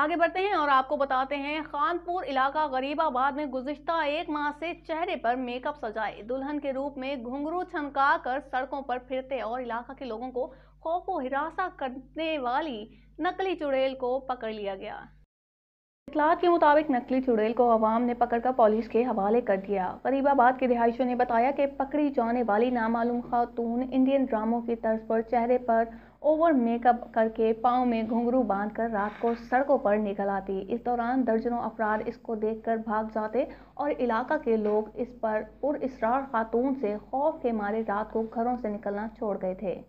आगे बढ़ते हैं और आपको बताते हैं खानपुर इलाका गरीबाबाद में गुजशत एक माह से चेहरे पर मेकअप सजाए दुल्हन के रूप में घुंघरू छनका कर सड़कों पर फिरते और इलाका के लोगों को खौफ हिरासा करने वाली नकली चुड़ैल को पकड़ लिया गया इतलात के मुताबिक नकली चुड़ैल को अवाम ने पकड़कर पुलिस के हवाले कर दिया फरीबाबाद के रिहायशों ने बताया कि पकड़ी जाने वाली नामालूम खातून इंडियन ड्रामों की तर्ज पर चेहरे पर ओवर मेकअप करके पाँव में घुंघरू बांधकर कर रात को सड़कों पर निकल आती इस दौरान दर्जनों अफराद इसको देखकर भाग जाते और इलाका के लोग इस पर पुरसरार खातून से खौफ के मारे रात को घरों से निकलना छोड़ गए थे